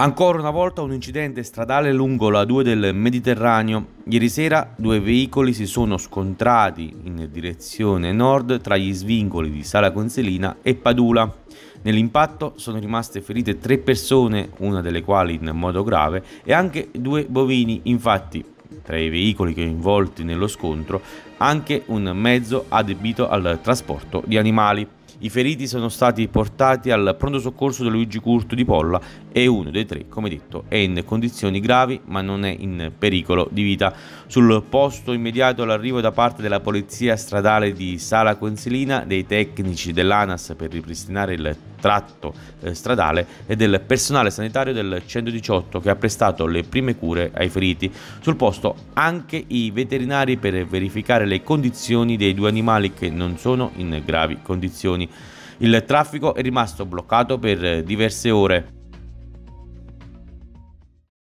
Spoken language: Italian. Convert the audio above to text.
Ancora una volta un incidente stradale lungo la 2 del Mediterraneo. Ieri sera due veicoli si sono scontrati in direzione nord tra gli svincoli di Sala Conselina e Padula. Nell'impatto sono rimaste ferite tre persone, una delle quali in modo grave, e anche due bovini. Infatti, tra i veicoli coinvolti nello scontro, anche un mezzo adibito al trasporto di animali. I feriti sono stati portati al pronto soccorso di Luigi Curto di Polla e uno dei tre, come detto, è in condizioni gravi ma non è in pericolo di vita. Sul posto immediato l'arrivo da parte della polizia stradale di Sala Consilina, dei tecnici dell'ANAS per ripristinare il tratto eh, stradale e del personale sanitario del 118 che ha prestato le prime cure ai feriti. Sul posto anche i veterinari per verificare le condizioni dei due animali che non sono in gravi condizioni stazioni. Il traffico è rimasto bloccato per diverse ore.